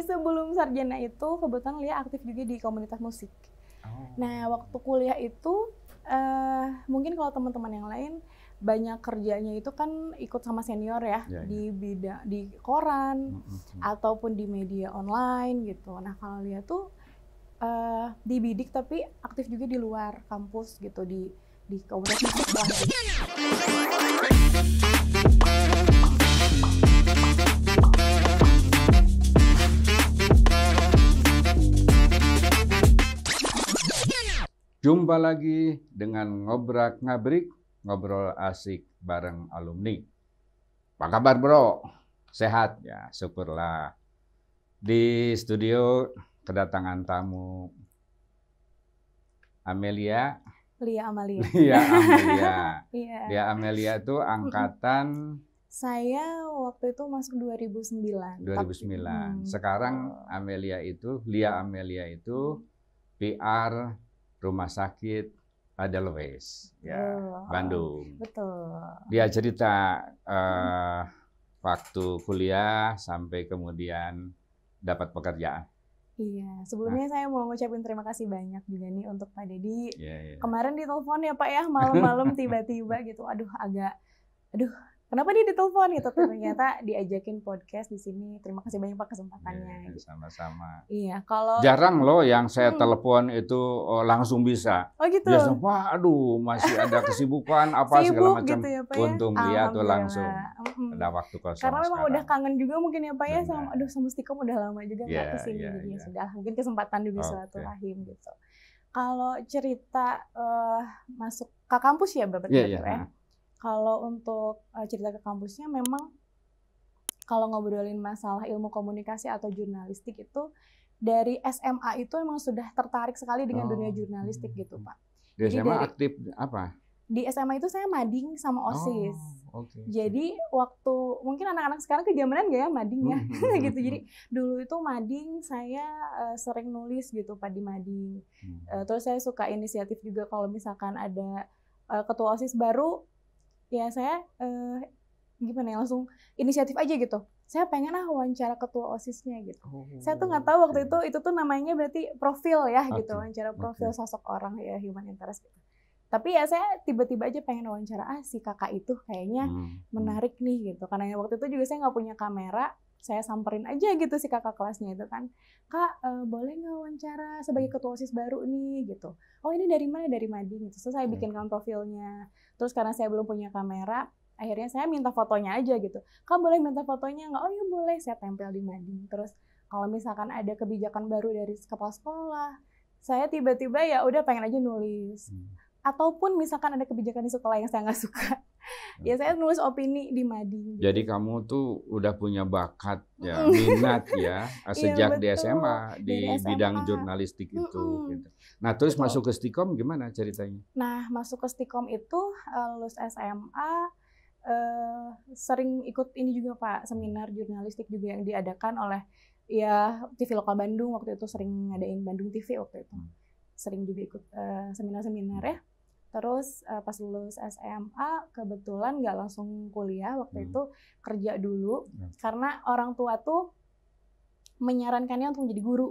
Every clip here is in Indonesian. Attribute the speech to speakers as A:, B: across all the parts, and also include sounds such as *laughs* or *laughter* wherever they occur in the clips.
A: Sebelum sarjana itu kebetulan Lia aktif juga di komunitas musik. Oh. Nah waktu kuliah itu uh, mungkin kalau teman-teman yang lain banyak kerjanya itu kan ikut sama senior ya, yeah, di iya. di bidang di koran mm -hmm. ataupun di media online gitu. Nah kalau Lia tuh uh, di bidik tapi aktif juga di luar kampus gitu di di komunitas musik.
B: Jumpa lagi dengan ngobrak ngabrik ngobrol asik bareng alumni. Apa kabar bro? Sehat ya, syukurlah. Di studio kedatangan tamu Amelia.
A: Lia Amalia. Lia *laughs* Amelia. *laughs* Iya. Lia ya,
B: Amelia itu angkatan
A: saya waktu itu masuk 2009.
B: 2009. Hmm. Sekarang Amelia itu Lia Amelia itu PR rumah sakit Edelweiss ya oh, Bandung. Betul. Dia cerita uh, waktu kuliah sampai kemudian dapat pekerjaan.
A: Iya, sebelumnya nah. saya mau ngucapin terima kasih banyak juga nih untuk Pak Deddy.
C: Yeah,
B: yeah.
A: Kemarin ditelepon ya Pak ya malam-malam *laughs* tiba-tiba gitu, aduh agak, aduh kenapa dia ditelepon gitu *laughs* ternyata diajakin podcast di sini terima kasih banyak pak kesempatannya iya,
B: gitu. sama-sama
C: iya kalau jarang loh yang saya hmm.
B: telepon itu oh, langsung bisa oh gitu biasanya pak aduh masih ada kesibukan *laughs* apa Sibuk, segala macam gitu ya, pak, ya? untung dia tuh langsung hmm. ada waktu kosong karena memang sekarang. udah
A: kangen juga mungkin ya pak ya sama aduh sama Stikom udah lama juga nggak yeah, kesini yeah, jadinya yeah. sudah mungkin kesempatan juga okay. satu rahim gitu kalau cerita uh, masuk ke kampus ya Bapak yeah, yeah. ya. Iya, kalau untuk uh, cerita ke kampusnya memang kalau ngobrolin masalah ilmu komunikasi atau jurnalistik itu dari SMA itu emang sudah tertarik sekali dengan oh. dunia jurnalistik hmm, gitu hmm. pak.
B: Di Jadi dari, aktif apa?
A: Di SMA itu saya mading sama oh, osis. Oh, okay. Jadi waktu mungkin anak-anak sekarang kejamanan gak ya mading ya hmm, hmm *laughs* gitu. Jadi dulu itu mading saya uh, sering nulis gitu pak di mading. Hmm. Uh, terus saya suka inisiatif juga kalau misalkan ada uh, ketua osis baru ya saya eh, gimana ya langsung inisiatif aja gitu saya pengen ah wawancara ketua osisnya gitu oh, saya tuh nggak tahu waktu oh, itu itu tuh namanya berarti profil ya okay. gitu wawancara profil okay. sosok orang ya human interest gitu tapi ya saya tiba-tiba aja pengen wawancara ah si kakak itu kayaknya hmm. hmm. menarik nih gitu karena waktu itu juga saya nggak punya kamera saya samperin aja gitu si kakak kelasnya itu kan kak uh, boleh nggak wawancara sebagai hmm. ketua osis baru nih gitu oh ini dari mana dari Mading gitu so, saya hmm. bikin kan profilnya terus karena saya belum punya kamera akhirnya saya minta fotonya aja gitu kak boleh minta fotonya nggak oh iya boleh saya tempel di Mading terus kalau misalkan ada kebijakan baru dari kepala sekolah saya tiba-tiba ya udah pengen aja nulis hmm. ataupun misalkan ada kebijakan di sekolah yang saya nggak suka ya saya nulis opini di mading gitu. jadi
B: kamu tuh udah punya bakat ya minat ya *laughs* iya, sejak iya, di SMA di SMA. bidang jurnalistik mm -mm. itu gitu. nah terus betul. masuk ke Stikom gimana ceritanya
A: nah masuk ke Stikom itu eh, lulus SMA eh, sering ikut ini juga Pak seminar jurnalistik juga yang diadakan oleh ya TV lokal Bandung waktu itu sering ngadain Bandung TV waktu itu hmm. sering juga ikut eh, seminar-seminar ya Terus uh, pas lulus SMA kebetulan nggak langsung kuliah waktu hmm. itu kerja dulu hmm. karena orang tua tuh menyarankannya untuk menjadi guru.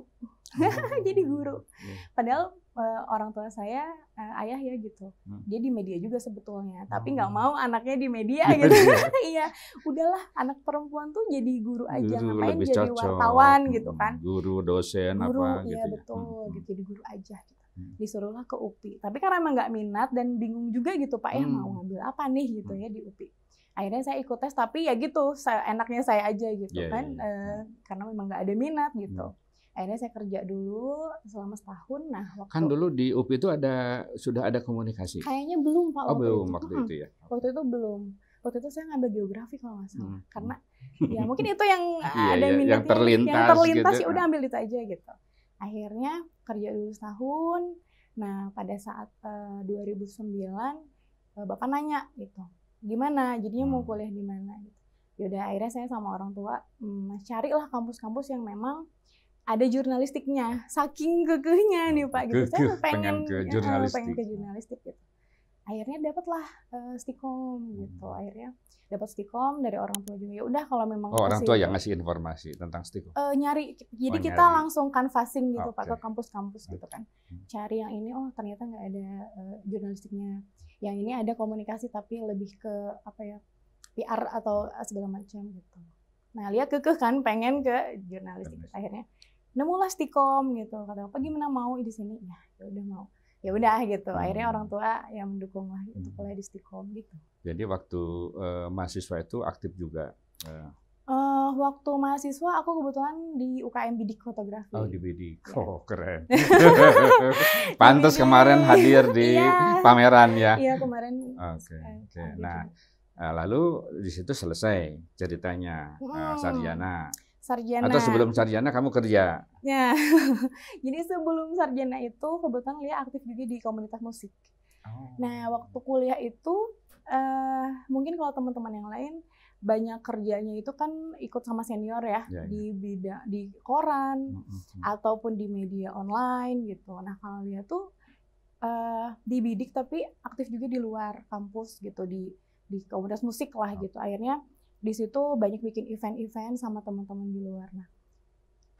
A: jadi guru. Oh, *laughs* iya. Padahal uh, orang tua saya uh, ayah ya gitu. Hmm. Dia di media juga sebetulnya, tapi oh. nggak mau anaknya di media gitu. *laughs* Iya, udahlah anak perempuan tuh jadi guru aja, guru ngapain jadi cocok. wartawan gitu hmm, kan.
B: Guru, dosen guru, apa iya, gitu ya, gitu.
A: Betul, hmm. hmm. Gitu, jadi guru aja gitu Hmm. disuruhlah ke UPI. Tapi karena emang nggak minat dan bingung juga gitu Pak ya mau hmm. ngambil apa nih gitu hmm. ya di UPI. Akhirnya saya ikut tes tapi ya gitu enaknya saya aja gitu yeah, iya, kan yeah, iya. yeah. karena memang nggak ada minat gitu. Hmm. Akhirnya saya kerja dulu selama setahun. Nah waktu kan
B: dulu di UPI itu ada sudah ada komunikasi.
A: Kayaknya belum Pak. Oh waktu belum itu. waktu itu ya. Waktu itu belum. Waktu itu saya ngambil geografi kalau nggak salah hmm. karena ya mungkin itu yang *laughs* iya, ada iya, yang terlintas, yang terlintas gitu. ya udah ambil itu aja gitu akhirnya kerja dulu setahun nah pada saat uh, 2009 uh, bapak nanya gitu gimana jadinya mau hmm. kuliah di mana gitu ya udah akhirnya saya sama orang tua hmm, carilah kampus-kampus yang memang ada jurnalistiknya saking kekehnya nih pak gitu saya pengen pengen ke ya, jurnalistik, ya, pengen ke jurnalistik gitu akhirnya dapatlah uh, stikom hmm. gitu akhirnya dapat stikom dari orang tua juga ya udah kalau memang oh, orang tua yang
B: ngasih informasi tentang stikom uh,
A: nyari jadi oh, kita nyari. langsung canvassing gitu okay. pak ke kampus-kampus gitu kan hmm. cari yang ini oh ternyata nggak ada uh, jurnalistiknya yang ini ada komunikasi tapi lebih ke apa ya PR atau segala macam gitu nah lihat kekeh kan pengen ke jurnalistik akhirnya nemulah stikom gitu kata apa gimana mau di sini nah, ya udah mau ya udah gitu hmm. akhirnya orang tua yang mendukung lah gitu hmm. untuk di Stikom gitu
B: jadi waktu uh, mahasiswa itu aktif juga uh.
A: Uh, waktu mahasiswa aku kebetulan di UKM bidik fotografi.
B: Oh di bidik, ya. oh keren. *laughs* *laughs* Pantas kemarin hadir di ya. pameran ya. Iya kemarin. Oke. Okay. Okay. Nah, lalu di situ selesai ceritanya hmm. uh, sarjana sarjana. Atau sebelum sarjana kamu kerja?
A: Ya, *laughs* jadi sebelum sarjana itu kebetulan Lia aktif juga di komunitas musik. Nah, oh. Nah, waktu kuliah itu uh, mungkin kalau teman-teman yang lain banyak kerjanya itu kan ikut sama senior ya, ya, ya. di bidang di koran mm -hmm. ataupun di media online gitu. Nah, kalau Lia tuh uh, eh, dibidik tapi aktif juga di luar kampus gitu di di komunitas musik lah oh. gitu. Akhirnya di situ banyak bikin event-event sama teman-teman di luar. Nah,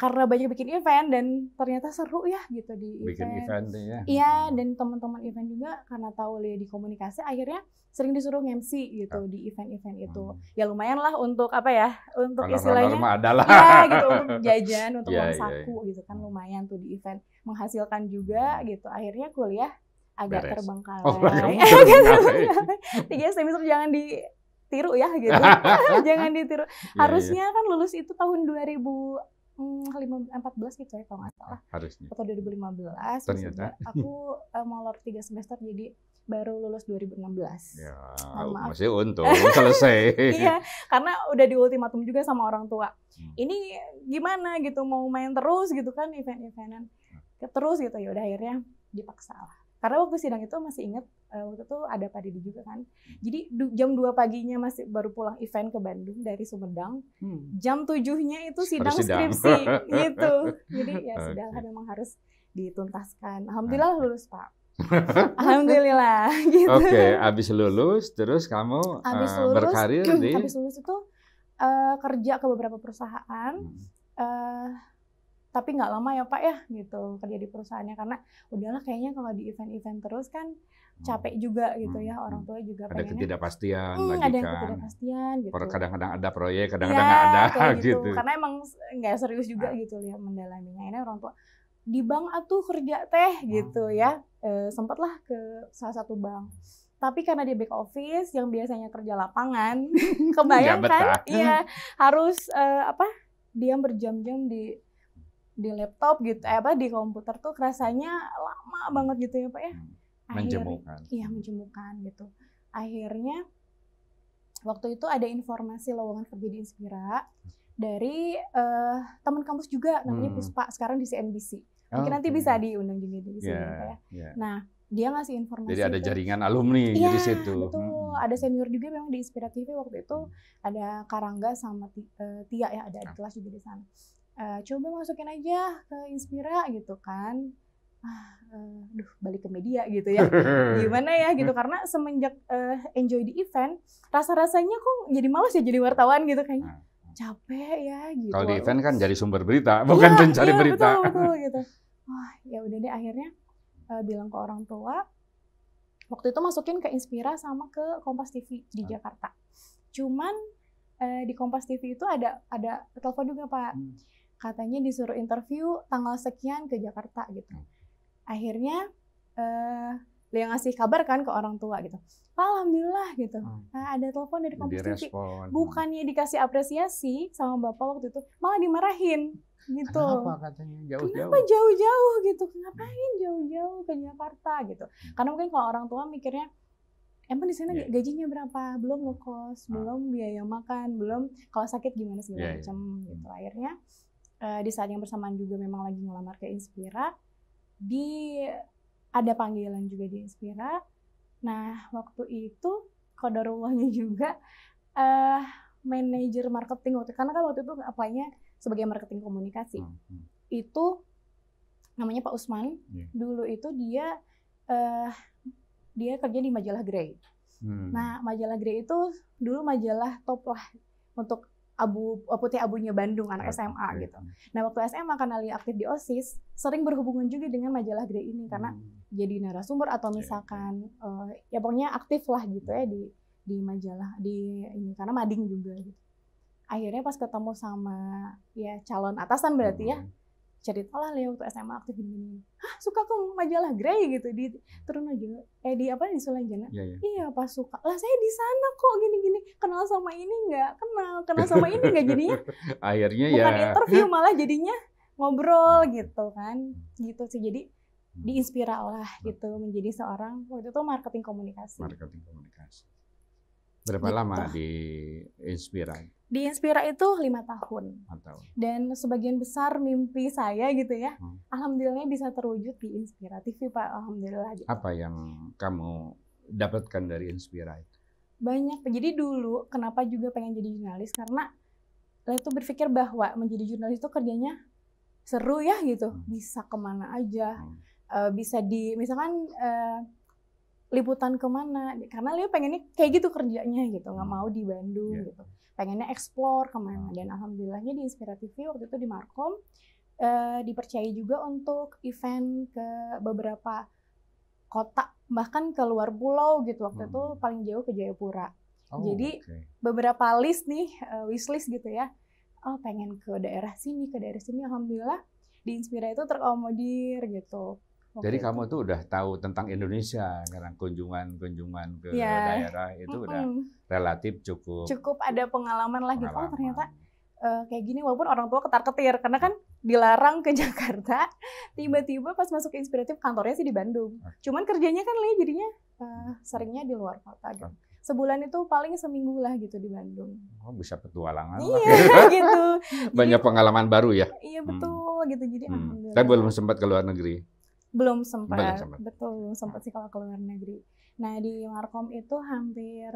A: karena banyak bikin event dan ternyata seru ya gitu di bikin event. Bikin event ya. Iya, hmm. dan teman-teman event juga karena tahu lihat di komunikasi akhirnya sering disuruh MC gitu ya. di event-event itu. Hmm. Ya lumayan lah untuk apa ya? Untuk Anak istilahnya Ya
B: gitu untuk *laughs* jajan, untuk uang
A: ya, iya, iya. saku ya, gitu kan hmm. lumayan tuh di event menghasilkan juga hmm. gitu. Akhirnya kuliah agak Beres. terbengkalai. Oh, terbengkalai. Iya, *laughs* Tiga semester jangan di tiru ya gitu. *laughs* Jangan ditiru. Iya, iya. Harusnya kan lulus itu tahun 2000 14 hmm, gitu ya kalau nggak salah. Ah, harusnya. Atau 2015. Ternyata. Aku uh, *laughs* molor 3 semester jadi baru lulus 2016. Ya, maaf.
B: masih untung selesai. *laughs* iya,
A: karena udah di ultimatum juga sama orang tua. Hmm. Ini gimana gitu mau main terus gitu kan event-eventan. Hmm. Terus gitu ya udah akhirnya dipaksa lah karena waktu sidang itu masih inget uh, eh, waktu itu ada Pak Didi juga kan. Jadi jam 2 paginya masih baru pulang event ke Bandung dari Sumedang. Hmm. Jam tujuhnya itu sidang, sidang. skripsi *laughs* gitu. Jadi ya sidang okay. kan memang harus dituntaskan. Alhamdulillah lulus Pak. Alhamdulillah *laughs* gitu. Oke, okay,
B: habis lulus terus kamu abis eh, lulus, uh, berkarir di *clears throat* Habis
A: lulus itu uh, kerja ke beberapa perusahaan. Hmm. Uh, tapi nggak lama ya Pak ya gitu kerja di perusahaannya karena udahlah kayaknya kalau di event-event terus kan hmm. capek juga gitu hmm. ya orang tua juga ada pengennya,
B: ketidakpastian hmm, lagi ada yang kan
A: ketidakpastian gitu kadang-kadang
B: ada proyek kadang-kadang ya, ada *laughs* gitu. gitu karena
A: emang nggak serius juga nah. gitu ya mendalaminya ini orang tua di bank atuh kerja teh gitu hmm. gitu ya e, sempatlah ke salah satu bank tapi karena di back office yang biasanya kerja lapangan *laughs* iya, kebayangkan ya harus e, apa dia berjam-jam di di laptop gitu eh, apa di komputer tuh rasanya lama banget gitu ya pak ya hmm.
C: menjemukan
A: iya menjemukan gitu akhirnya waktu itu ada informasi lowongan kerja di Inspira dari uh, teman kampus juga namanya hmm. Puspa sekarang di CNBC mungkin okay. nanti bisa diundang juga di sini yeah, ya yeah. nah dia ngasih informasi. Jadi ada itu.
B: jaringan alumni ya, di situ. hmm.
A: Ada senior juga memang di inspiratif waktu itu hmm. ada Karangga sama eh, Tia ya ada di nah. kelas juga di sana uh, coba masukin aja ke Inspira gitu kan ah, uh, eh, duh balik ke media gitu ya *laughs* gimana ya gitu karena semenjak uh, enjoy di event rasa rasanya kok jadi malas ya jadi wartawan gitu kayaknya hmm, hmm. capek ya gitu kalau di event kan
B: jadi sumber berita iya, bukan ya, pencari ya, berita betul, betul
A: *laughs* gitu wah ya udah deh akhirnya uh, bilang ke orang tua waktu itu masukin ke Inspira sama ke Kompas TV di Jakarta cuman uh, di Kompas TV itu ada ada telepon juga pak hmm katanya disuruh interview tanggal sekian ke Jakarta gitu hmm. akhirnya eh, dia ngasih kabar kan ke orang tua gitu alhamdulillah gitu hmm. nah, ada telepon dari kompas TV bukannya dikasih apresiasi sama bapak waktu itu malah dimarahin gitu. Kenapa
C: katanya jauh-jauh? Kenapa
A: jauh-jauh gitu? Ngapain jauh-jauh ke Jakarta gitu? Hmm. Karena mungkin kalau orang tua mikirnya emang di sana yeah. gajinya berapa? Belum ngekos, ah. belum biaya makan, belum kalau sakit gimana segala yeah, iya. macam yeah. gitu. Akhirnya Eh, di saat yang bersamaan juga memang lagi ngelamar ke Inspira di ada panggilan juga di Inspira nah waktu itu kodarullahnya juga uh, manajer marketing waktu karena kan waktu itu apanya sebagai marketing komunikasi hmm, hmm. itu namanya Pak Usman yeah. dulu itu dia uh, dia kerja di majalah Grey. Hmm. Nah, majalah Grey itu dulu majalah top lah untuk abu eh, putih abunya Bandung anak SMA okay. gitu. Nah waktu SMA karena ali aktif di OSIS sering berhubungan juga dengan majalah gede ini karena hmm. jadi narasumber atau misalkan okay. Eh, ya pokoknya aktif lah gitu ya di di majalah di ini karena mading juga gitu. Akhirnya pas ketemu sama ya calon atasan berarti ya, hmm. ya lah Leo waktu SMA aktif gini-gini. Hah, suka kok majalah Grey gitu di aja Eh di apa di Sulanjana? Ya, ya. Iya, pas suka. Lah saya di sana kok gini-gini. Kenal sama ini enggak? Kenal, kenal sama ini enggak jadinya?
B: *laughs* Akhirnya bukan ya bukan interview
A: malah jadinya ngobrol nah. gitu kan. Gitu sih. Jadi diinspiralah nah. gitu menjadi seorang waktu itu marketing komunikasi.
B: Marketing komunikasi. Berapa gitu. lama di Inspira?
A: Di Inspira itu lima tahun. 5 tahun. Dan sebagian besar mimpi saya gitu ya, hmm. alhamdulillah bisa terwujud di Inspira TV Pak, alhamdulillah. Gitu.
B: Apa yang kamu dapatkan dari Inspira itu?
A: Banyak. Jadi dulu kenapa juga pengen jadi jurnalis karena itu berpikir bahwa menjadi jurnalis itu kerjanya seru ya gitu, hmm. bisa kemana aja, hmm. uh, bisa di misalkan uh, liputan kemana karena Leo pengennya kayak gitu kerjanya gitu nggak hmm. mau di Bandung yeah. gitu pengennya explore kemana dan alhamdulillahnya di Inspirative waktu itu di Markom eh, dipercaya juga untuk event ke beberapa kota bahkan ke luar pulau gitu waktu hmm. itu paling jauh ke Jayapura oh, jadi okay. beberapa list nih uh, wishlist gitu ya oh pengen ke daerah sini ke daerah sini alhamdulillah di Inspira itu terkomodir gitu Okay. Jadi kamu
B: tuh udah tahu tentang Indonesia karena kunjungan-kunjungan ke yeah. daerah itu mm -hmm. udah relatif cukup. Cukup
A: ada pengalaman lah gitu. Oh ternyata uh, kayak gini walaupun orang tua ketar-ketir karena kan dilarang ke *laughs* Jakarta, tiba-tiba pas masuk ke inspiratif kantornya sih di Bandung. Cuman kerjanya kan lih jadinya uh, seringnya di luar kota gitu. sebulan itu paling seminggu lah gitu di Bandung.
B: Oh bisa petualangan. Iya *laughs* *laughs* gitu. Banyak jadi, pengalaman baru ya.
C: Iya hmm. betul
A: hmm. gitu jadi. Hmm.
B: Saya belum sempat ke luar negeri.
A: Belum sempat. Belum sempat. Betul, belum sempat sih kalau ke luar negeri. Nah, di Markom itu hampir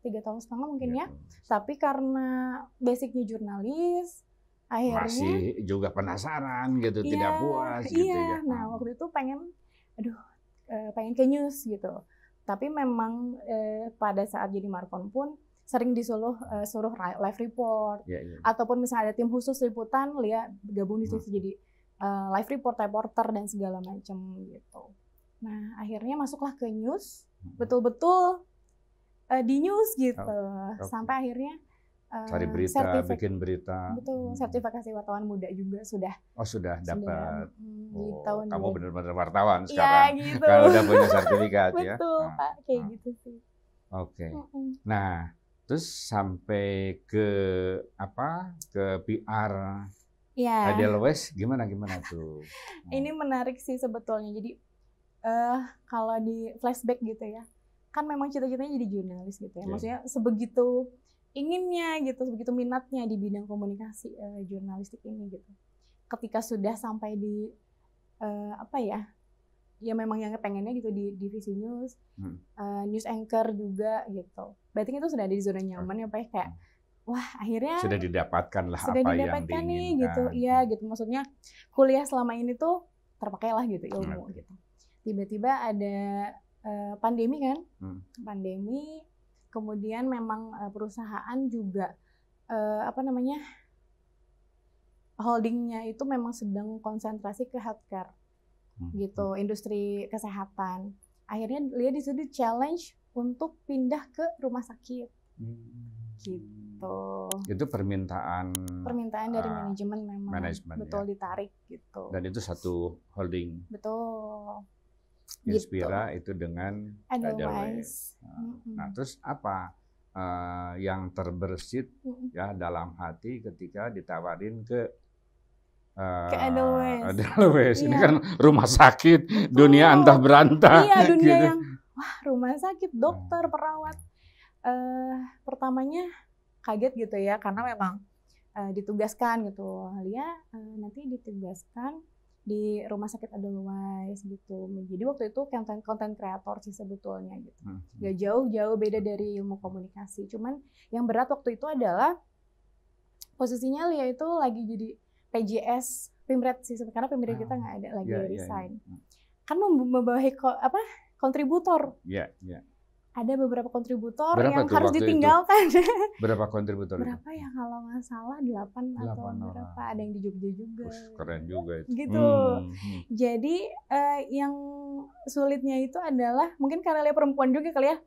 A: tiga tahun setengah mungkin ya. ya. Tapi karena basicnya jurnalis, akhirnya masih
B: juga penasaran gitu, iya, tidak puas gitu iya. gitu ya. Nah, hmm.
A: waktu itu pengen aduh eh, pengen ke news gitu. Tapi memang eh, pada saat jadi Markom pun sering disuruh uh, suruh live report ya, ya. ataupun misalnya ada tim khusus liputan lihat gabung di situ hmm. jadi uh, live report, reporter dan segala macam gitu. Nah akhirnya masuklah ke news, hmm. betul-betul uh, di news gitu, oh, okay. sampai akhirnya uh, cari berita, sertifik- bikin berita. Betul, hmm. sertifikasi wartawan muda juga sudah.
B: Oh sudah dapat.
A: Hmm, oh, kamu
B: benar-benar wartawan iya, sekarang. Ya, gitu. Kalau udah punya sertifikat *laughs* ya. Betul nah,
C: pak, kayak nah. gitu sih.
B: Oke. Okay. Nah, terus sampai ke apa? Ke PR Ya. Ideal West gimana gimana tuh?
A: Nah. *laughs* Ini menarik sih sebetulnya. Jadi uh, kalau di flashback gitu ya, kan memang cita-citanya jadi jurnalis gitu ya. Yeah. Maksudnya sebegitu inginnya gitu, sebegitu minatnya di bidang komunikasi uh, jurnalistik ini gitu. Ketika sudah sampai di uh, apa ya? Ya memang yang pengennya gitu di divisi news, hmm. uh, news anchor juga gitu. Berarti itu sudah ada di zona nyaman ya, Pak. Ya? Kayak hmm wah akhirnya sudah
B: didapatkan lah sudah apa didapatkan yang nih gitu
A: iya gitu maksudnya kuliah selama ini tuh terpakailah gitu ilmu hmm. gitu tiba-tiba ada uh, pandemi kan hmm. pandemi kemudian memang uh, perusahaan juga uh, apa namanya holdingnya itu memang sedang konsentrasi ke healthcare hmm. gitu hmm. industri kesehatan akhirnya dia disitu challenge untuk pindah ke rumah sakit hmm. gitu
B: gitu. Itu permintaan permintaan dari uh, manajemen
A: memang manajemen, betul ya. ditarik gitu.
B: Dan itu satu holding.
A: Betul.
B: Gitu. Inspira gitu. itu dengan Edelweiss.
C: Nah, mm -hmm. nah,
B: terus apa uh, yang terbersit mm -hmm. ya dalam hati ketika ditawarin ke uh, ke Edelweiss. Edelweiss. Iya. Ini kan rumah sakit, Betul. dunia antah oh. berantah. Iya, dunia gitu. yang
A: wah rumah sakit, dokter, hmm. perawat. Uh, pertamanya kaget gitu ya karena memang uh, ditugaskan gitu Lia uh, nanti ditugaskan di rumah sakit Edelweiss gitu jadi waktu itu konten konten kreator sih sebetulnya gitu hmm. gak jauh-jauh beda dari ilmu komunikasi cuman yang berat waktu itu adalah posisinya Lia itu lagi jadi PJS pimret sih karena pimret kita ah. nggak ada lagi yeah, ya, ya. resign yeah, hmm. yeah. kan membawahi apa kontributor yeah, yeah ada beberapa kontributor berapa yang harus ditinggalkan. *laughs* Itu?
B: Berapa kontributor? berapa
A: itu? ya kalau nggak salah delapan 8 atau orang. berapa ada yang di Jogja juga. Ush,
B: keren juga itu. Gitu. Hmm. hmm.
A: Jadi uh, yang sulitnya itu adalah mungkin karena lihat perempuan juga kali ya.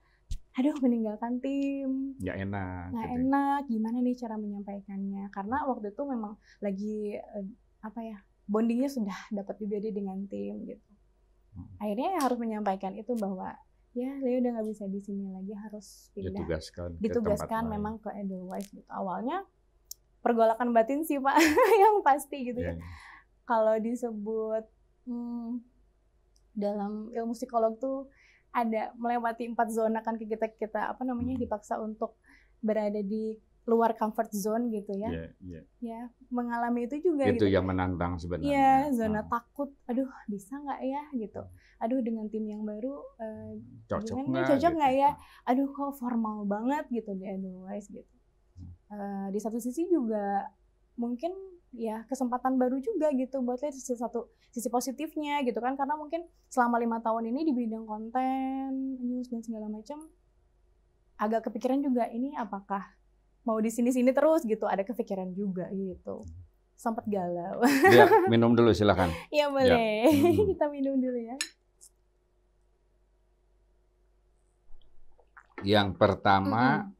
A: Aduh meninggalkan tim.
B: Ya enak. Nggak gitu
A: ya. enak. Gimana nih cara menyampaikannya? Karena waktu itu memang lagi uh, apa ya bondingnya sudah dapat juga dengan tim gitu. Hmm. Akhirnya ya harus menyampaikan itu bahwa ya Leo udah nggak bisa di sini lagi harus pindah ditugaskan ditugaskan ke memang ke Edelweiss gitu awalnya pergolakan batin sih pak *laughs* yang pasti gitu yeah. ya iya. kalau disebut hmm, dalam ilmu psikolog tuh ada melewati empat zona kan kita kita apa namanya hmm. dipaksa untuk berada di luar comfort zone gitu ya. Yeah, yeah. Ya, mengalami itu juga itu gitu. yang
B: menantang sebenarnya. Iya, zona oh.
A: takut. Aduh, bisa nggak ya gitu. Aduh, dengan tim yang baru eh, cocok ya, cocok nggak gitu. ya? Aduh, kok formal banget gitu di advice gitu. Uh, di satu sisi juga mungkin ya kesempatan baru juga gitu buat lihat sisi satu sisi positifnya gitu kan karena mungkin selama lima tahun ini di bidang konten news dan segala macam agak kepikiran juga ini apakah mau di sini-sini terus gitu, ada kepikiran juga gitu. Sempat galau. Ya, *laughs*
B: minum dulu silakan. Iya, iya. boleh. Ya. Hmm.
A: Kita minum dulu ya.
B: Yang pertama hmm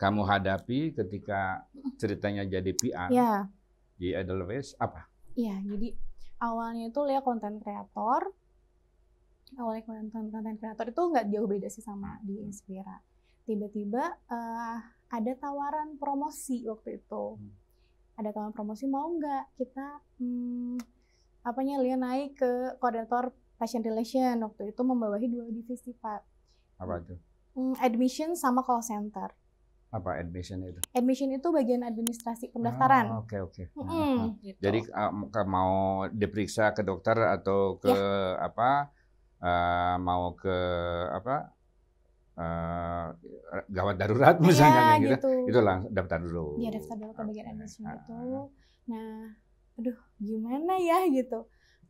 B: kamu hadapi ketika ceritanya jadi PR. Iya. Di Edelweiss apa?
A: Iya, jadi awalnya itu lihat konten kreator. Awalnya konten konten kreator itu nggak jauh beda sih sama di Inspira tiba-tiba uh, ada tawaran promosi waktu itu. Hmm. Ada tawaran promosi mau nggak kita hmm, apanya Lia naik ke koordinator patient relation waktu itu membawahi dua divisi pak. Apa itu? Hmm, admission sama call center.
B: Apa admission itu?
A: Admission itu bagian administrasi pendaftaran. Oke
B: ah, oke. Okay, okay. mm -hmm. Nah, nah. gitu. Jadi uh, mau diperiksa ke dokter atau ke yeah. apa? Uh, mau ke apa? uh, gawat darurat iya, misalnya ya, gitu. gitu. Itulah daftar dulu. Iya,
A: daftar dulu ke bagian admission okay. Ah. itu. Nah, aduh gimana ya gitu.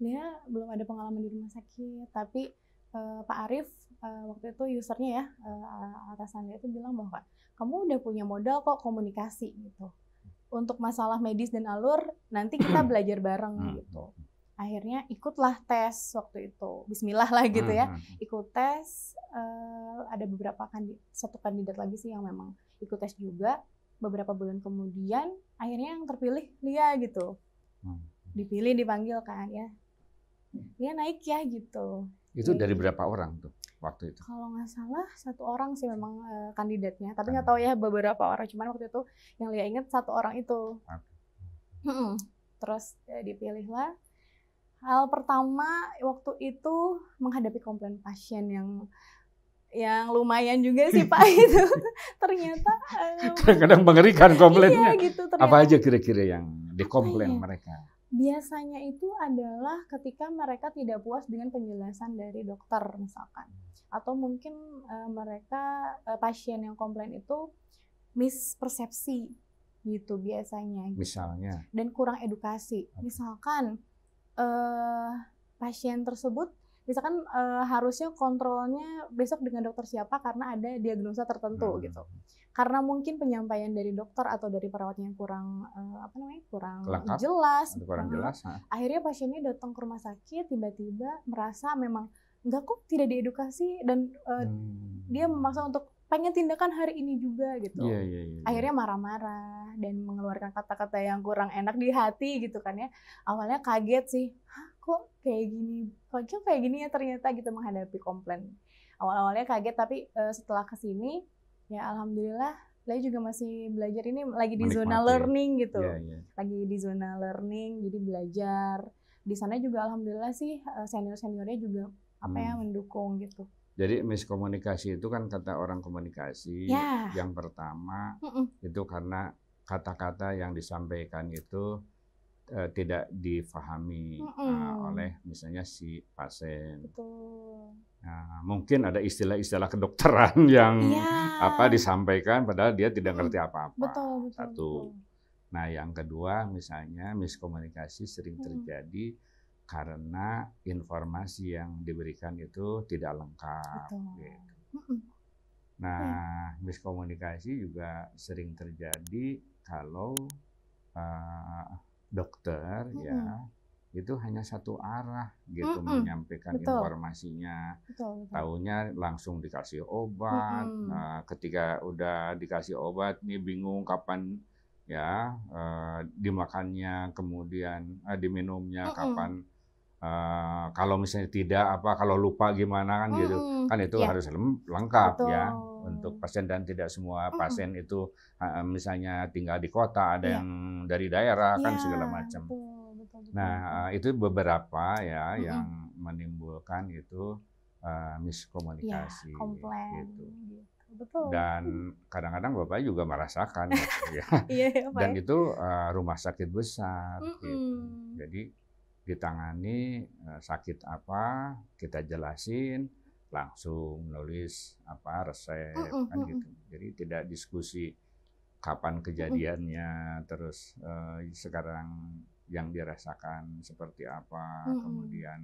A: Dia belum ada pengalaman di rumah sakit, tapi uh, Pak Arif uh, eh, waktu itu usernya ya uh, atasan dia itu bilang bahwa kamu udah punya modal kok komunikasi gitu. Untuk masalah medis dan alur nanti kita *clears throat* belajar bareng hmm. gitu akhirnya ikutlah tes waktu itu Bismillah lah gitu ya hmm, hmm, hmm. ikut tes uh, ada beberapa kan satu kandidat lagi sih yang memang ikut tes juga beberapa bulan kemudian akhirnya yang terpilih dia gitu dipilih dipanggil kan ya dia naik ya gitu
B: itu dari berapa orang tuh waktu itu?
A: Kalau nggak salah satu orang sih memang uh, kandidatnya, tapi nggak tahu ya beberapa orang. Cuman waktu itu yang Lia inget satu orang itu. terus ya, eh, lah Hal pertama waktu itu menghadapi komplain pasien yang yang lumayan juga sih Pak *laughs* itu ternyata
B: eh, kadang-kadang mengerikan komplainnya. Iya, gitu, Apa aja kira-kira yang dikomplain ya? mereka?
A: Biasanya itu adalah ketika mereka tidak puas dengan penjelasan dari dokter misalkan atau mungkin uh, mereka uh, pasien yang komplain itu mispersepsi gitu biasanya. Gitu.
C: Misalnya.
A: Dan kurang edukasi. Misalkan uh, pasien tersebut misalkan uh, harusnya kontrolnya besok dengan dokter siapa karena ada diagnosa tertentu hmm. gitu karena mungkin penyampaian dari dokter atau dari perawatnya kurang uh, apa namanya kurang Lengkap, jelas kurang jelas nah. akhirnya pasiennya datang ke rumah sakit tiba-tiba merasa memang enggak kok tidak diedukasi dan uh, hmm. dia memaksa untuk pengen tindakan hari ini juga gitu.
B: Yeah,
C: yeah, yeah, iya.
A: Akhirnya marah-marah dan mengeluarkan kata-kata yang kurang enak di hati gitu kan ya. Awalnya kaget sih, Hah, kok kayak gini, kok kayak gini ya ternyata gitu menghadapi komplain. Awal-awalnya kaget tapi uh, setelah kesini ya alhamdulillah saya juga masih belajar ini lagi di Menikmati. zona learning gitu, iya, iya. lagi di zona learning jadi belajar. Di sana juga alhamdulillah sih eh, senior-seniornya juga apa ya, hmm. ya mendukung
C: gitu.
B: Jadi miskomunikasi itu kan kata orang komunikasi ya. yang pertama mm -mm. itu karena kata-kata yang disampaikan itu uh, tidak difahami mm -mm. Uh, oleh misalnya si pasien. Betul. Nah, mungkin ada istilah-istilah kedokteran *laughs* yang ya. apa disampaikan padahal dia tidak ngerti apa-apa. Betul,
C: betul, Satu. Betul.
B: Nah, yang kedua misalnya miskomunikasi sering terjadi karena informasi yang diberikan itu tidak lengkap.
C: Gitu.
B: Nah, hmm. miskomunikasi juga sering terjadi kalau uh, dokter hmm. ya itu hanya satu arah gitu hmm. menyampaikan Betul. informasinya. Betul, betul. Taunya langsung dikasih obat. Hmm. Nah, ketika udah dikasih obat ini bingung kapan ya uh, dimakannya, kemudian uh, diminumnya hmm. kapan Uh, kalau misalnya tidak apa kalau lupa gimana kan hmm, gitu kan itu yeah. harus lengkap ya, Betul. ya untuk pasien dan tidak semua pasien hmm. itu uh, misalnya tinggal di kota ada yeah. yang dari daerah iya, kan segala macam. Nah uh, itu beberapa ya hmm. yang menimbulkan itu uh, miskomunikasi yeah, komplain.
C: Gitu. gitu. Betul. Dan
B: kadang-kadang bapak juga merasakan, *laughs* ya.
C: ya, dan
B: itu uh, rumah sakit besar. Mm -hmm. Gitu. Jadi ditangani eh, sakit apa kita jelasin langsung nulis apa resep mm -mm, kan mm -mm. gitu jadi tidak diskusi kapan kejadiannya mm -mm. terus eh, sekarang yang dirasakan seperti apa mm -mm. kemudian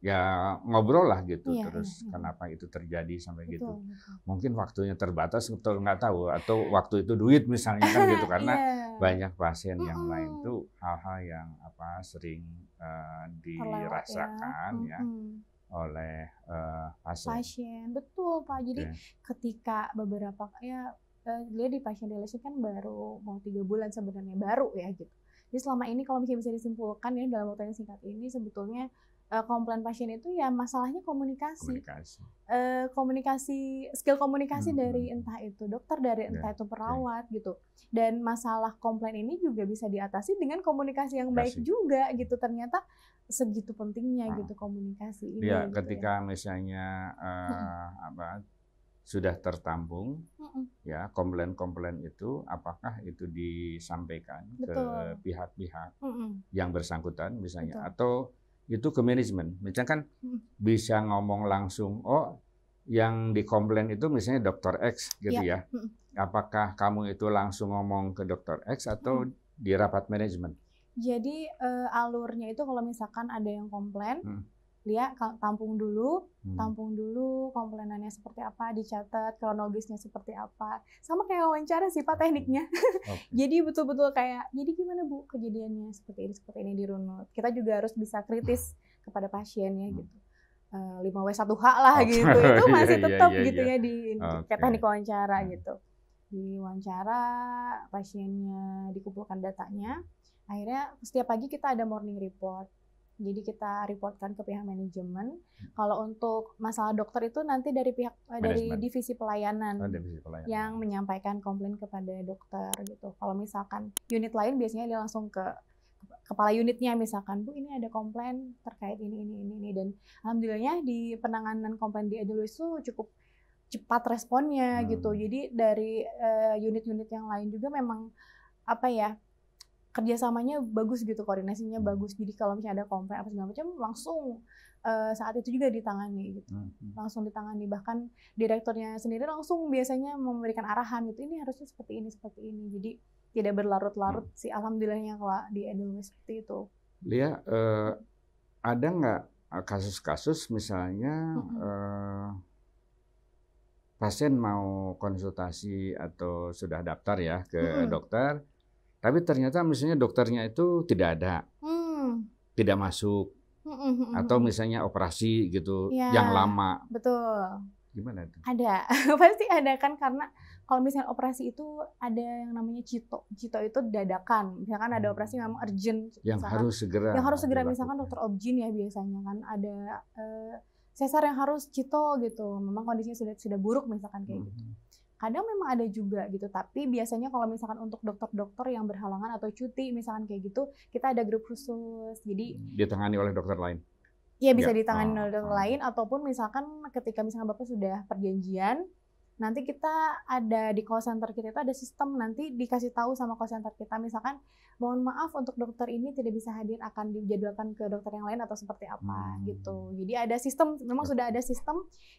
B: ya ngobrol lah gitu iya, iya, terus iya. kenapa itu terjadi sampai gitu. Betul. gitu mungkin waktunya terbatas betul nggak tahu atau waktu itu duit misalnya kan gitu *laughs* karena yeah. banyak pasien mm -hmm. yang lain tuh hal-hal yang apa sering uh, dirasakan ya, ya mm -hmm. oleh uh, pasien. pasien
A: betul pak jadi okay. ketika beberapa ya eh, dia di pasien dialisis kan baru mau tiga bulan sebenarnya baru ya gitu jadi selama ini kalau misalnya bisa disimpulkan ya dalam waktu yang singkat ini sebetulnya Eh, komplain pasien itu ya masalahnya komunikasi. Komunikasi. Uh, komunikasi skill komunikasi hmm. dari hmm. entah itu dokter, dari ya, entah yeah. itu perawat yeah. gitu. Dan masalah komplain ini juga bisa diatasi dengan komunikasi yang Kasih. baik juga gitu. Ternyata segitu pentingnya nah. gitu komunikasi ini. Iya, gitu ya, gitu ketika
B: ya. misalnya uh, apa sudah tertampung hmm. ya komplain-komplain itu apakah itu disampaikan Betul. ke pihak-pihak hmm. yang bersangkutan misalnya Betul. atau itu ke manajemen. Misalnya kan hmm. bisa ngomong langsung, oh yang dikomplain itu misalnya dokter X gitu ya. ya. Hmm. Apakah kamu itu langsung ngomong ke dokter X atau hmm. di rapat manajemen?
A: Jadi uh, alurnya itu kalau misalkan ada yang komplain, hmm dia tampung dulu, hmm. tampung dulu komplainannya seperti apa, dicatat kronologisnya seperti apa. Sama kayak wawancara sih Pak tekniknya. *laughs* Okay. jadi betul-betul kayak jadi gimana Bu kejadiannya seperti ini seperti ini di runut. Kita juga harus bisa kritis hmm. kepada pasiennya hmm. gitu. Eh, lima w satu h lah oh. gitu. *laughs* Itu masih iya, tetap yeah, gitu yeah, ya di okay. teknik wawancara hmm. gitu. Di wawancara pasiennya dikumpulkan datanya. Akhirnya setiap pagi kita ada morning report jadi kita reportkan ke pihak manajemen. Hmm. Kalau untuk masalah dokter itu nanti dari pihak eh, Management. dari divisi pelayanan, oh, divisi pelayanan yang menyampaikan komplain kepada dokter gitu. Kalau misalkan unit lain biasanya dia langsung ke kepala unitnya misalkan bu ini ada komplain terkait ini ini ini ini dan alhamdulillahnya di penanganan komplain di Edelweiss itu cukup cepat responnya gitu. hmm. gitu jadi dari eh, unit-unit uh, unit -unit yang lain juga memang apa ya kerjasamanya bagus gitu koordinasinya hmm. bagus jadi kalau misalnya ada komplain apa segala macam langsung uh, saat itu juga ditangani gitu
C: hmm, hmm. langsung
A: ditangani bahkan direkturnya sendiri langsung biasanya memberikan arahan gitu ini harusnya seperti ini seperti ini jadi tidak berlarut-larut hmm. sih alhamdulillahnya kalau di Edelweiss seperti itu
B: Lia uh, ada nggak eh, kasus-kasus misalnya hmm. uh, pasien mau konsultasi atau sudah daftar ya ke hmm. dokter tapi ternyata misalnya dokternya itu tidak ada, hmm. tidak masuk,
C: hmm, hmm, hmm atau hmm.
B: misalnya operasi gitu ya, yang lama.
A: Betul. Gimana? Itu? Ada, *laughs* pasti ada kan karena kalau misalnya operasi itu ada yang namanya cito. Cito itu dadakan. Misalkan ada operasi memang urgent. Yang misalkan, harus
B: segera. Yang harus
A: segera misalkan dokter objin ya biasanya kan ada. Eh, sesar yang harus cito gitu. Memang kondisinya sudah sudah buruk misalkan kayak -hmm. gitu kadang memang ada juga gitu tapi biasanya kalau misalkan untuk dokter-dokter yang berhalangan atau cuti misalkan kayak gitu kita ada grup khusus jadi
B: ditangani oleh dokter lain Iya bisa ya. ditangani
A: oh, oleh dokter oh. lain ataupun misalkan ketika misalkan bapak sudah perjanjian nanti kita ada di call center kita itu ada sistem nanti dikasih tahu sama call center kita misalkan mohon maaf untuk dokter ini tidak bisa hadir akan dijadwalkan ke dokter yang lain atau seperti apa hmm. gitu jadi ada sistem memang iya. sudah ada sistem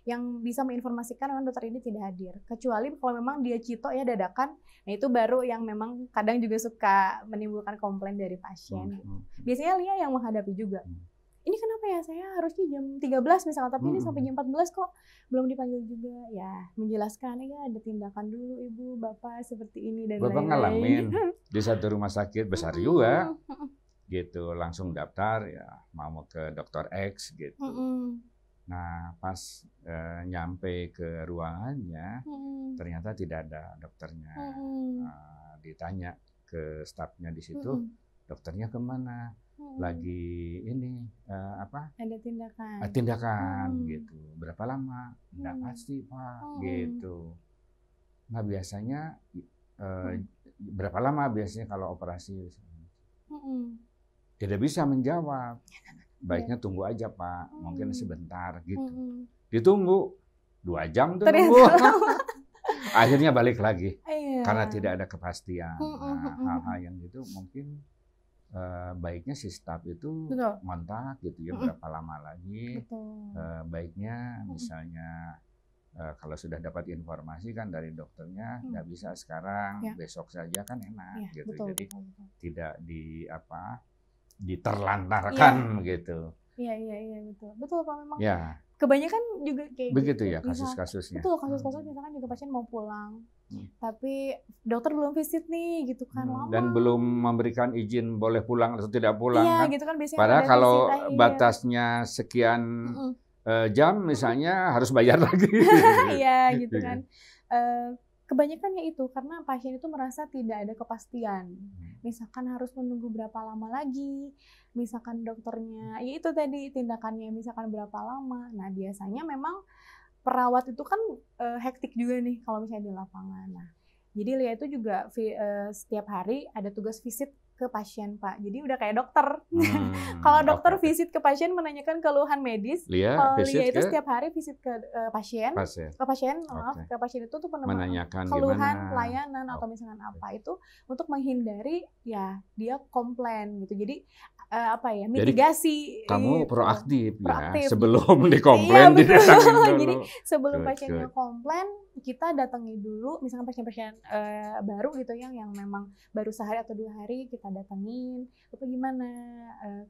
A: yang bisa menginformasikan memang dokter ini tidak hadir kecuali kalau memang dia cito ya dadakan nah itu baru yang memang kadang juga suka menimbulkan komplain dari pasien hmm. Gitu. hmm, hmm. biasanya Lia yang menghadapi juga hmm ini kenapa ya saya harusnya jam 13 misalnya tapi hmm. ini sampai hmm. jam 14 kok belum dipanggil juga ya menjelaskan ya kan, ada tindakan dulu ibu bapak seperti ini dan bapak lain-lain. ngalamin *laughs*
B: di satu rumah sakit besar juga gitu langsung daftar ya mau ke dokter X gitu hmm. nah pas e, nyampe ke ruangannya hmm. ternyata tidak ada dokternya
C: hmm. nah,
B: ditanya ke stafnya di situ dokternya kemana lagi ini uh, apa?
C: Ada tindakan. Uh, tindakan hmm. gitu.
B: Berapa lama? Enggak hmm. pasti, Pak, hmm. gitu. Nah, biasanya uh, hmm. berapa lama biasanya kalau operasi? Hmm. Tidak bisa menjawab. Ya, nah, nah, nah. Baiknya ya. tunggu aja, Pak. Hmm. Mungkin sebentar gitu. Hmm. Ditunggu dua jam tuh tunggu *laughs* Akhirnya balik lagi.
C: Iya. Karena
B: tidak ada kepastian. hal hmm,
C: hmm, hmm, hal-hal
B: yang gitu mungkin Uh, baiknya si staff itu mantap gitu ya berapa lama lagi Uh, baiknya misalnya uh, kalau sudah dapat informasi kan dari dokternya mm. nggak bisa sekarang ya. besok saja kan enak ya, gitu betul, jadi betul, betul. tidak di apa diterlantarkan ya. gitu
A: iya iya iya betul betul pak memang ya. kebanyakan juga kayak begitu gitu. ya kasus-kasusnya betul kasus kasusnya hmm. misalkan juga pasien mau pulang Hmm. tapi dokter belum visit nih gitu kan hmm. lama. dan
B: belum memberikan izin boleh pulang atau tidak pulang iya, kan?
A: gitu kan biasanya padahal kalau visit, batasnya
B: sekian uh, jam misalnya harus bayar *laughs* lagi iya gitu iya. kan
A: uh, kebanyakannya itu karena pasien itu merasa tidak ada kepastian. Hmm. Misalkan harus menunggu berapa lama lagi, misalkan dokternya, ya itu tadi tindakannya misalkan berapa lama. Nah biasanya memang perawat itu kan uh, hektik juga nih kalau misalnya di lapangan. Nah, jadi Lia itu juga uh, setiap hari ada tugas visit ke pasien Pak. Jadi udah kayak dokter.
C: Hmm, *laughs*
A: kalau dokter okay. visit ke pasien menanyakan keluhan medis, Lia, kalau eh, Lia itu ke... setiap hari visit ke uh, pasien, pasien, ke pasien, okay. ke pasien itu tuh menanyakan keluhan, gimana? layanan atau misalnya apa itu untuk menghindari ya dia komplain gitu. Jadi uh, apa ya mitigasi. Jadi, kamu proaktif, gitu. proaktif ya sebelum *laughs* iya,
B: dikomplain iya, *laughs* dulu. Jadi sebelum good, pasiennya good.
A: komplain kita datangi dulu misalnya pasien-pasien uh, baru gitu yang yang memang baru sehari atau dua hari kita datangin itu gimana uh,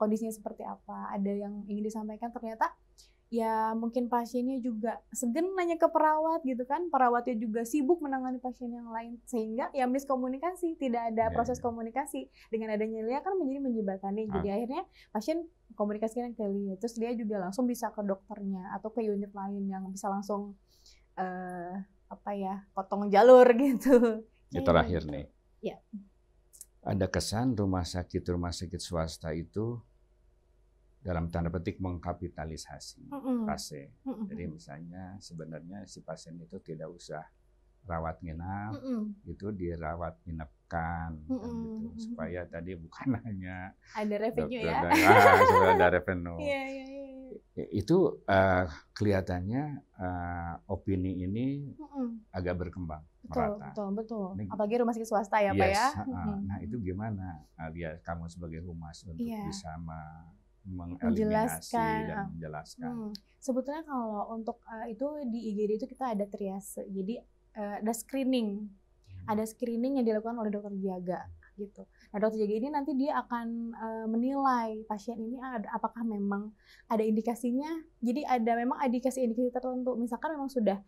A: kondisinya seperti apa ada yang ingin disampaikan ternyata ya mungkin pasiennya juga segen nanya ke perawat gitu kan perawatnya juga sibuk menangani pasien yang lain sehingga ya miskomunikasi tidak ada yeah, proses iya. komunikasi dengan adanya Lia kan menjadi menjembatani ah. jadi akhirnya pasien komunikasinya kan ke Lia terus dia juga langsung bisa ke dokternya atau ke unit lain yang bisa langsung uh, apa ya potong jalur *laughs* gitu
B: ini terakhir gitu. nih ya. ada kesan rumah sakit rumah sakit swasta itu dalam tanda petik mengkapitalisasi mm-hmm. pasien. Mm-hmm. Jadi misalnya sebenarnya si pasien itu tidak usah rawat nginap, mm-hmm. itu dirawat nginepkan mm-hmm. gitu supaya tadi bukan *laughs* hanya ada revenue dokter, ya. Ada, ada *laughs* revenue.
C: Yeah, yeah, yeah.
B: Iya. Itu uh, kelihatannya uh, opini ini mm-hmm. agak berkembang betul, Betul,
A: betul. Apalagi rumah sakit swasta ya, yes, Pak ya. Nah, itu
B: gimana? lihat kamu sebagai humas untuk yeah. bisa mengeliminasi menjelaskan. dan ah. menjelaskan. Hmm.
A: Sebetulnya kalau untuk uh, itu di IGD itu kita ada triase. Jadi uh, ada screening. Hmm. Ada screening yang dilakukan oleh dokter jaga gitu. Nah, dokter jaga ini nanti dia akan uh, menilai pasien ini ada, apakah memang ada indikasinya. Jadi ada memang indikasi-indikasi tertentu. Misalkan memang sudah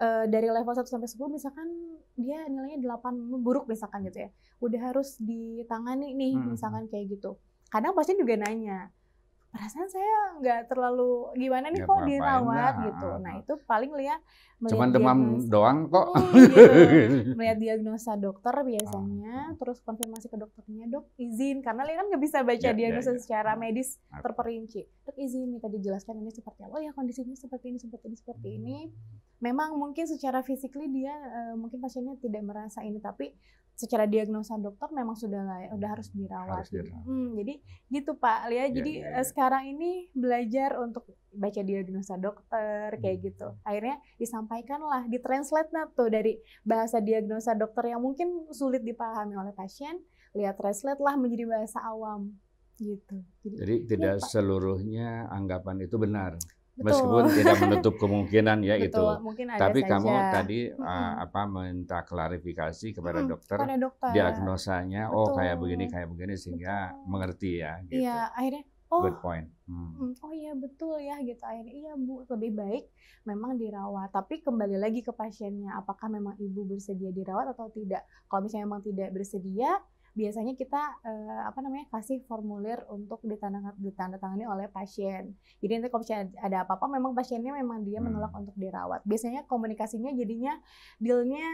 A: uh, dari level 1 sampai sepuluh, misalkan dia nilainya 8 buruk misalkan gitu ya. Udah harus ditangani nih hmm. misalkan kayak gitu. Kadang pasien juga nanya, perasaan saya nggak terlalu gimana nih ya, kok dirawat nah. gitu. Nah itu paling lihat melihat cuman demam
B: doang kok. gitu. *laughs*
A: melihat diagnosa dokter biasanya, ah, ah. terus konfirmasi ke dokternya dok izin karena lihat kan nggak bisa baca ya, diagnosa ya, ya. secara ah, medis ah. terperinci. Dok izin minta dijelaskan ini seperti apa? Oh ya kondisinya seperti ini, seperti ini, seperti ini. Hmm. Memang mungkin secara fisikly dia uh, mungkin pasiennya tidak merasa ini tapi secara diagnosa dokter memang sudah layak, ya, udah harus dirawat. Harus dirawat. Hmm, jadi gitu Pak Lia. Ya, jadi ya, ya. sekarang ini belajar untuk baca diagnosa dokter kayak hmm. gitu. Akhirnya disampaikanlah, ditranslate nah tuh dari bahasa diagnosa dokter yang mungkin sulit dipahami oleh pasien, lihat translate lah menjadi bahasa awam
C: gitu. Jadi, Jadi iya, tidak
B: ya, seluruhnya anggapan itu benar. Meskipun tidak menutup *laughs* kemungkinan ya itu. Mungkin Tapi saja. kamu tadi -hmm. uh, apa minta klarifikasi kepada -hmm. dokter, dokter diagnosanya oh kayak begini kayak begini sehingga Betul. mengerti ya iya, gitu.
A: Iya, akhirnya oh good
B: point. Hmm.
A: Mm, oh iya betul ya gitu akhirnya iya Bu lebih baik memang dirawat tapi kembali lagi ke pasiennya apakah memang ibu bersedia dirawat atau tidak. Kalau misalnya memang tidak bersedia biasanya kita eh, apa namanya kasih formulir untuk ditandatangani oleh pasien. Jadi nanti kalau misalnya ada apa-apa, memang pasiennya memang dia hmm. menolak untuk dirawat. Biasanya komunikasinya jadinya dealnya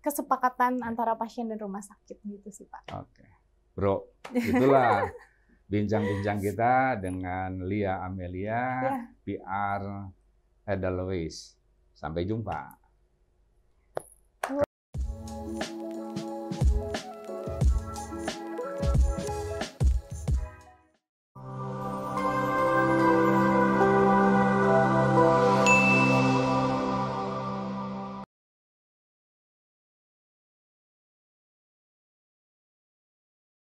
A: kesepakatan iya. antara pasien dan rumah sakit gitu sih Pak.
B: Oke, okay. Bro, itulah bincang-bincang kita dengan Lia Amelia, yeah. Iya. PR Edelweiss. Sampai jumpa.